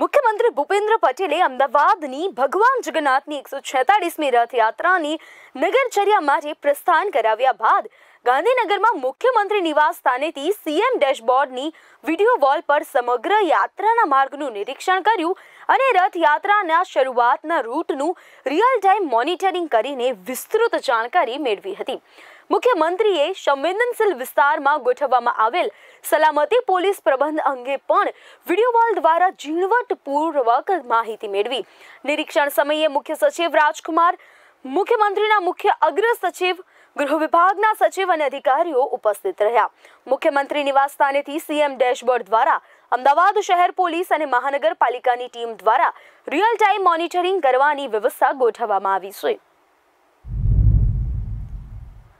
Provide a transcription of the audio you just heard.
મુખ્યમંત્રી ભૂપેન્દ્ર પટેલે અમદાવાદની ભગવાન જગન્નાથની એકસો છેતાળીસમી રથયાત્રાની નગરચર્યા માટે પ્રસ્થાન કરાવ્યા બાદ ગાંધીનગરમાં મુખ્યમંત્રી નિવાસ સ્થાનેથી સીએમ ડેશબોર્ડની વિડીયો વોલ પર સમગ્ર યાત્રાના માર્ગનું નિરીક્ષણ કર્યું અને રથયાત્રાના શરૂઆતના રૂટનું રિયલ ટાઈમ મોનિટરિંગ કરીને વિસ્તૃત જાણકારી મેળવી હતી મુખ્યમંત્રીએ સંવેદનશીલ વિસ્તારમાં ગોઠવવામાં આવેલ સલામતી પોલીસ પ્રબંધ અંગે પણ વિડીયો વોલ દ્વારા ઝીણવટપૂર્વક માહિતી મેળવી નિરીક્ષણ સમયે મુખ્ય સચિવ રાજકુમાર મુખ્યમંત્રીના મુખ્ય અગ્ર સચિવ ગૃહ વિભાગના સચિવ અને અધિકારીઓ ઉપસ્થિત રહ્યા મુખ્યમંત્રી નિવાસ સ્થાનેથી સીએમ ડેશબોર્ડ દ્વારા અમદાવાદ શહેર પોલીસ અને મહાનગરપાલિકાની ટીમ દ્વારા રિયલ ટાઈમ મોનિટરિંગ કરવાની વ્યવસ્થા ગોઠવવામાં આવી છે